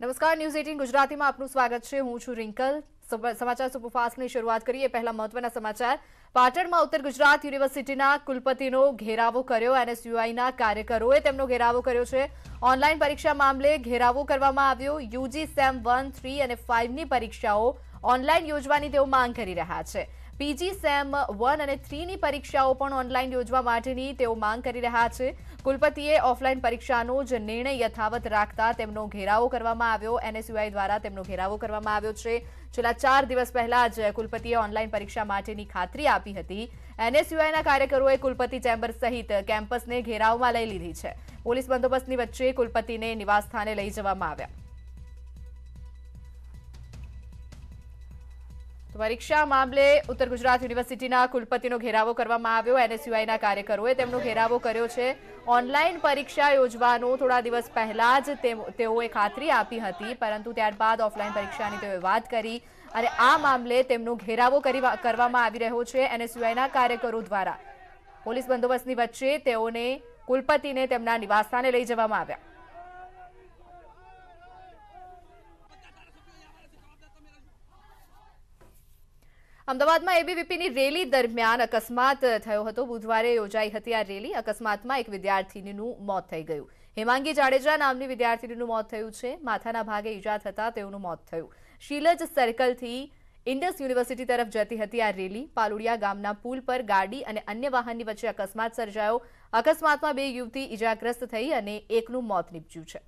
નમસ્કાર news eighteen ગુજરાતીમાં આપનું સ્વાગત છે હું છું રિંકલ સમાચાર સુપરફાસ્ટની શરૂઆત કરીએ પહેલા મહત્વના સમાચાર પાટણમાં ઉત્તર ગુજરાત યુનિવર્સિટીના કુલપતિનો ઘેરાવો કર્યો એનએસયુઆઈના કાર્યકરોએ તેમનો ઘેરાવો કર્યો છે ઓનલાઈન પરીક્ષા મામલે ઘેરાવો કરવામાં આવ્યો યુજી સેમ વન થ્રી અને ફાઇવની પરીક્ષાઓ ઓનલાઈન યોજવાની તેઓ માંગ કરી રહ્યા છે પીજી સેમ વન અને થ્રીની પરીક્ષાઓ પણ ઓનલાઈન યોજવા માટેની તેઓ માંગ કરી રહ્યા છે કુલપતિએ ઓફલાઈન પરીક્ષાનો જ નિર્ણય યથાવત રાખતા તેમનો ઘેરાવો કરવામાં આવ્યો એનએસયુઆઈ દ્વારા તેમનો ઘેરાવો કરવામાં આવ્યો છે છેલ્લા ચાર દિવસ પહેલા જ કુલપતિએ ઓનલાઈન પરીક્ષા માટેની ખાતરી આપી હતી એનએસયુઆઈના કાર્યકરોએ કુલપતિ ચેમ્બર સહિત કેમ્પસને ઘેરાવમાં લઈ લીધી છે પોલીસ બંદોબસ્તની વચ્ચે કુલપતિને નિવાસસ્થાને લઈ જવામાં આવ્યા પરીક્ષા મામલે ઉત્તર ગુજરાત યુનિવર્સિટીના કુલપતિનો ઘેરાવો કરવામાં આવ્યો એનએસયુઆઈના કાર્યકરોએ તેમનો ઘેરાવો કર્યો છે ઓનલાઈન પરીક્ષા યોજવાનું થોડા દિવસ પહેલા જ તેઓએ ખાતરી આપી હતી પરંતુ ત્યારબાદ ઓફલાઈન પરીક્ષાની તેઓએ વાત કરી અને આ મામલે તેમનો ઘેરાવો કરવામાં આવી રહ્યો છે એનએસયુઆઈના કાર્યકરો દ્વારા પોલીસ બંદોબસ્તની વચ્ચે તેઓને કુલપતિને તેમના નિવાસસ્થાને લઈ જવામાં આવ્યા અમદાવાદમાં એબીવીપીની રેલી દરમિયાન અકસ્માત થયો હતો બુધવારે યોજાઈ હતી આ રેલી અકસ્માતમાં એક વિદ્યાર્થીનીનું મોત થઈ ગયું હેમાંગી જાડેજા નામની વિદ્યાર્થીનીનું મોત થયું છે માથાના ભાગે ઈજા થતા તેઓનું મોત થયું શીલજ સર્કલથી ઇન્ડસ યુનિવર્સિટી તરફ જતી હતી આ રેલી પાલુડિયા ગામના પુલ પર ગાડી અને અન્ય વાહનની વચ્ચે અકસ્માત સર્જાયો અકસ્માતમાં બે યુવતી ઈજાગ્રસ્ત થઈ અને એકનું મોત નીપજ્યું છે